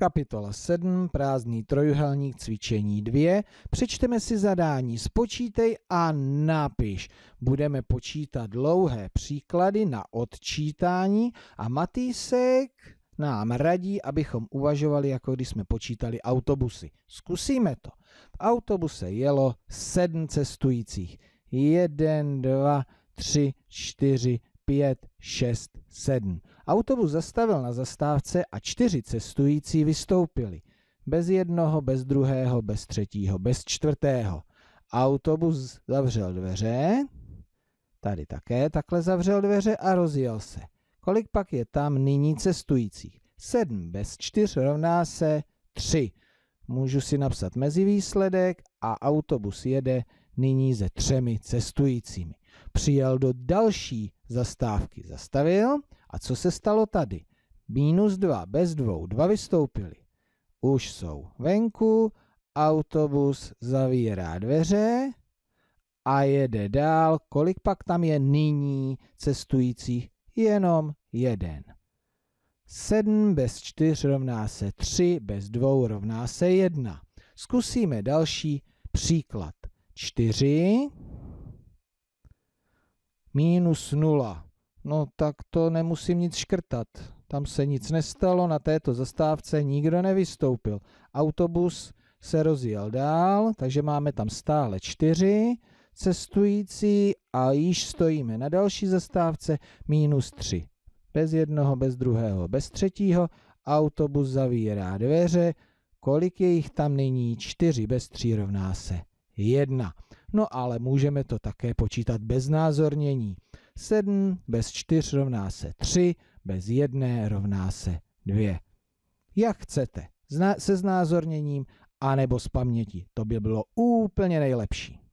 Kapitola 7, prázdný trojuhelník, cvičení 2. Přečteme si zadání, spočítej a napiš. Budeme počítat dlouhé příklady na odčítání a Matýsek nám radí, abychom uvažovali, jako když jsme počítali autobusy. Zkusíme to. V autobuse jelo sedm cestujících. 1, 2, 3, 4. 5, 6, 7. Autobus zastavil na zastávce a čtyři cestující vystoupili. Bez jednoho, bez druhého, bez třetího, bez čtvrtého. Autobus zavřel dveře, tady také takhle zavřel dveře a rozjel se. Kolik pak je tam nyní cestujících? 7 bez 4 rovná se 3. Můžu si napsat mezivýsledek a autobus jede nyní se třemi cestujícími. Přijel do další zastávky, zastavil a co se stalo tady? Minus dva, bez dvou, dva vystoupili. Už jsou venku, autobus zavírá dveře a jede dál. Kolik pak tam je nyní cestujících? Jenom jeden. 7 bez 4 rovná se 3, bez 2 rovná se 1. Zkusíme další příklad. 4 minus 0. No tak to nemusím nic škrtat. Tam se nic nestalo, na této zastávce nikdo nevystoupil. Autobus se rozjel dál, takže máme tam stále čtyři cestující a již stojíme na další zastávce minus tři. Bez jednoho, bez druhého, bez třetího. Autobus zavírá dveře. Kolik je jich tam nyní? Čtyři bez tří rovná se jedna. No ale můžeme to také počítat bez názornění. 7 bez 4 rovná se 3, bez 1 rovná se 2. Jak chcete, se znázorněním anebo z paměti. To by bylo úplně nejlepší.